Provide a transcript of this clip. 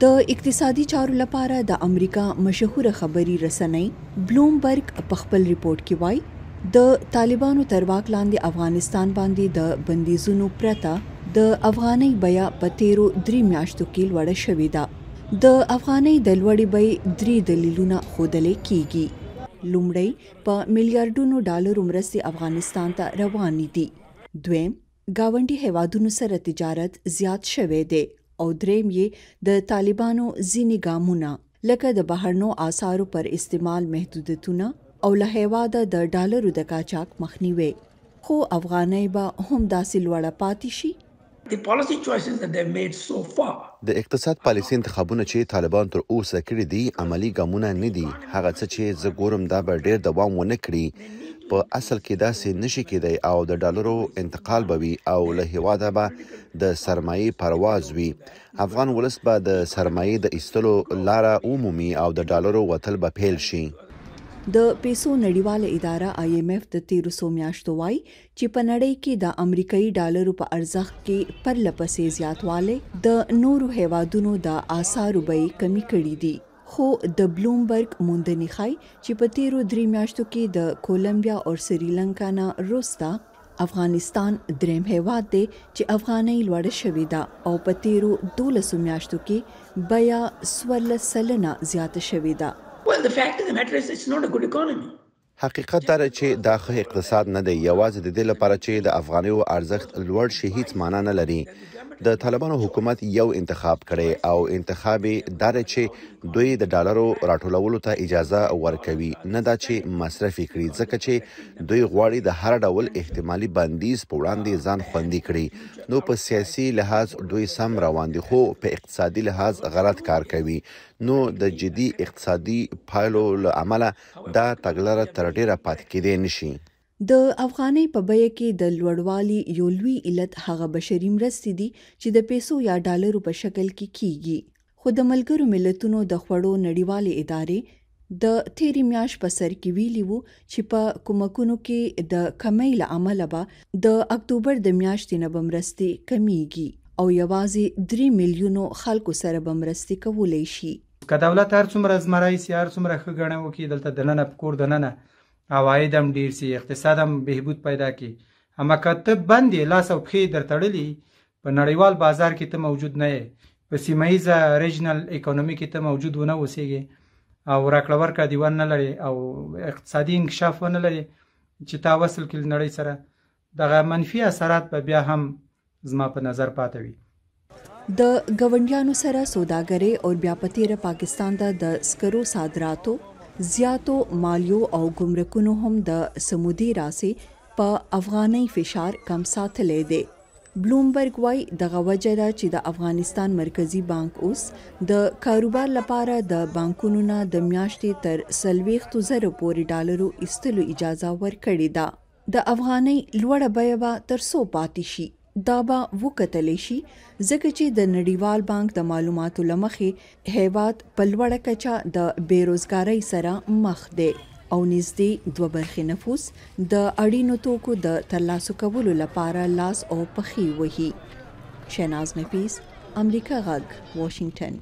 د اقتصادي چارو لپاره د امریکا مشهوره خبري رسنۍ بلومبرګ په خپل ریپورت کې وایي د طالبانو تر واک لاندې افغانستان باندې د بندیزونو پرته د افغاني بیا په تیرو درې میاشتو کې لوړه شوې ده د افغاني د لوړې بې درې دلیلونه خودلې کیږي لومړی په میلیارډونو ډالر مرستي افغانستان ته روانې دي دویم گاونډي هیوادونو سره تجارت زیات شوه دی او دریم یې د طالبانو ځینی ګامونه لکه د بهرنو آثارو پر استعمال محدودیتونه او له هیواده د ډالرو د کاچاک مخنیوي خو افغانۍ به هم داسې لوړه پاتې شي د اقتصاد پالیسي انتخابونه چې طالبان تر اوسه کړی دي عملی ګامونه نه دي هغه څه چې زه ګورم دا به ډیر دوام ونه کړي په اصل کې دا سې نشي کېدی او د ډالرو انتقال بوي او له هیواده به د سرمایې پرواز وي افغان ولس به د سرمایې د ایستلو لاره عمومي او د ډالرو وتل به پیل شي د پیسو نړیواله اداره IMF د تیر سو میاشتو وای چې په نړۍ کې د امریکایي ډالرو په ارزښت کې پرلپسې زیاتواله د نورو هیوادونو د آثارو به کمی کړي دي خو د بلومبرګ موندنې ښيي چې په تیرو درې میاشتو کې د کولمبیا او سریلانکا نه روستا افغانستان دریم هیواد دی چې افغاني لوړ شوې ده او په تیرو 12 میاشتو کې بیا 14 سلنه زیاته شوې ده Well, the fact of the matter is it's not a good economy. حقیقت دا چې دا ښه اقتصاد نه دی یوازې د دې لپاره چې د افغانیو ارزښت لوړ شي هیڅ معنی نه لري د طالبانو حکومت یو انتخاب کړي او انتخاب دا چې دوی د ډالرو راټولولو ته اجازه ورکوي نه دا چې مصرف کړي ځکه چې دوی غواړي د هر ډول احتمالي بندیز په وړاندې ځان خوندي کړي نو په سیاسي لحاظ دوی سم روان دي خو په اقتصادي لحاظ غلط کار کوي نو د جدي اقتصادي پایلو له عمله دا تګلاره تر ډیره پاتې کېدې نشي د افغانۍ په بیه کې د لوړوالي یو لوی علت هغه بشري مرستې دي چې د پیسو یا ډالرو په شکل کې کی کیږي خو د ملګرو ملتونو د خوړو نړیوالې ادارې د تیری میاش په سر کې ویلی وو چې په کومکونو کې د کمی له عمله به د اکتوبر د میاشتې نه بمرستي کمیږي او یوازې 3 میلیونو خلکو سره بمرستي کولای شي که دولت هر څومره زمری سي هر څومره ښه ګڼه وکړي دلته دننه په کور دننه عواید هم ډېر سي اقتصاد هم بهبود پیدا کړي اما که ته بند لاس او پښې در تړلي په نړیوال بازار کې ته موجود نه یې په سیمه ییزه ریجنل اکانومي کې ته موجود ونه اوسېږي او راکړه ورکړه دې ونه لري او اقتصادي انکشاف ونه لري چې تا وصل کړي نړۍ سره دغه منفي اثرات به بیا هم زما په نظر پاتې وي د غونډیانو سره سوداګري او بیا پتیره پاکستان د سکرو صادراتو زیاتو مالیو او ګمرکونو هم د سمودي راسي په افغاني فشار کم ساتلې دي بلومبرګ وای دغه وجه ده چې د افغانستان مرکزی بانک اوس د کاروبار لپاره د بانکونو نه د میاشتې تر سلويختو زره پورې ډالرو استلو اجازه ورکړې ده د افغاني لوړه بیه به تر سو پاتې شي دا به وکتل شي ځکه چې د نړیوال بانک د معلوماتو لمخې هیواد په لوړه کچه د بیروزګاری سره مخ دی او نږدې دوه برخې نفوس د اړینو توکو د ترلاسه کولو لپاره لاس او پخې وهي شیناز نفیس امریکا غږ واشنگټن